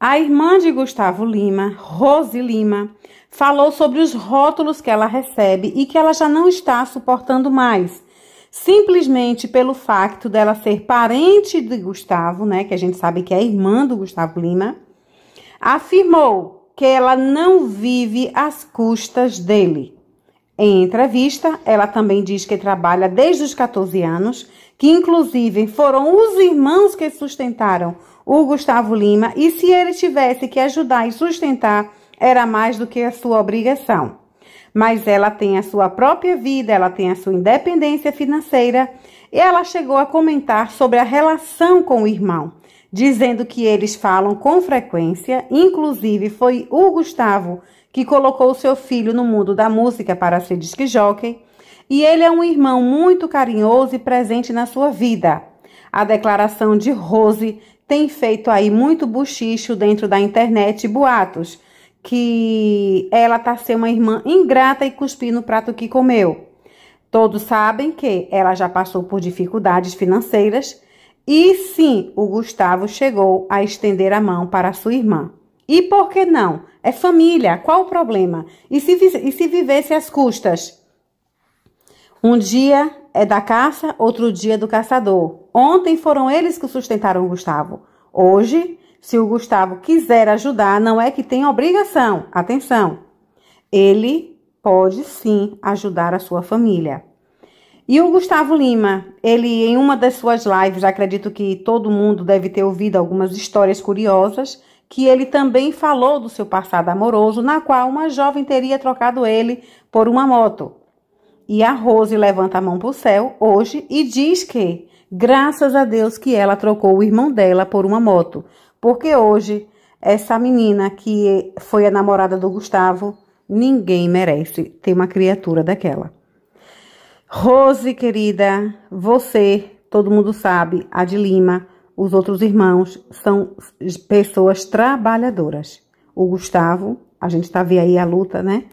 A irmã de Gustavo Lima, Rose Lima, falou sobre os rótulos que ela recebe e que ela já não está suportando mais simplesmente pelo fato dela ser parente de Gustavo, né, que a gente sabe que é irmã do Gustavo Lima, afirmou que ela não vive às custas dele. Em entrevista, ela também diz que trabalha desde os 14 anos, que inclusive foram os irmãos que sustentaram o Gustavo Lima e se ele tivesse que ajudar e sustentar, era mais do que a sua obrigação. Mas ela tem a sua própria vida, ela tem a sua independência financeira e ela chegou a comentar sobre a relação com o irmão, dizendo que eles falam com frequência, inclusive foi o Gustavo que colocou seu filho no mundo da música para ser disquijockey, e ele é um irmão muito carinhoso e presente na sua vida. A declaração de Rose tem feito aí muito buchicho dentro da internet e boatos que ela tá sendo uma irmã ingrata e cuspir no prato que comeu. Todos sabem que ela já passou por dificuldades financeiras, e sim, o Gustavo chegou a estender a mão para sua irmã. E por que não? É família, qual o problema? E se, e se vivesse às custas? Um dia é da caça, outro dia do caçador. Ontem foram eles que sustentaram o Gustavo. Hoje, se o Gustavo quiser ajudar, não é que tem obrigação. Atenção! Ele pode sim ajudar a sua família. E o Gustavo Lima, ele em uma das suas lives, acredito que todo mundo deve ter ouvido algumas histórias curiosas, que ele também falou do seu passado amoroso, na qual uma jovem teria trocado ele por uma moto. E a Rose levanta a mão para o céu hoje e diz que, graças a Deus, que ela trocou o irmão dela por uma moto. Porque hoje, essa menina que foi a namorada do Gustavo, ninguém merece ter uma criatura daquela. Rose, querida, você, todo mundo sabe, a de Lima, os outros irmãos são pessoas trabalhadoras. O Gustavo, a gente tá vendo aí a luta, né?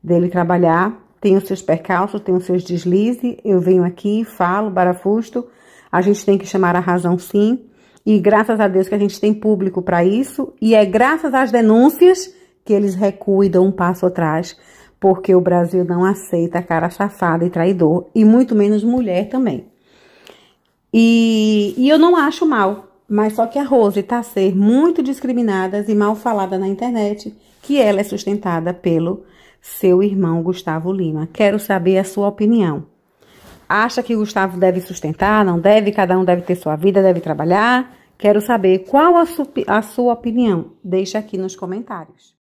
Dele trabalhar, tem os seus percalços, tem os seus deslizes. Eu venho aqui, falo, barafusto. A gente tem que chamar a razão sim. E graças a Deus que a gente tem público para isso. E é graças às denúncias que eles recuam um passo atrás porque o Brasil não aceita cara safada e traidor, e muito menos mulher também. E, e eu não acho mal, mas só que a Rose está a ser muito discriminada e mal falada na internet, que ela é sustentada pelo seu irmão Gustavo Lima. Quero saber a sua opinião. Acha que Gustavo deve sustentar? Não deve? Cada um deve ter sua vida, deve trabalhar? Quero saber qual a, su a sua opinião. Deixa aqui nos comentários.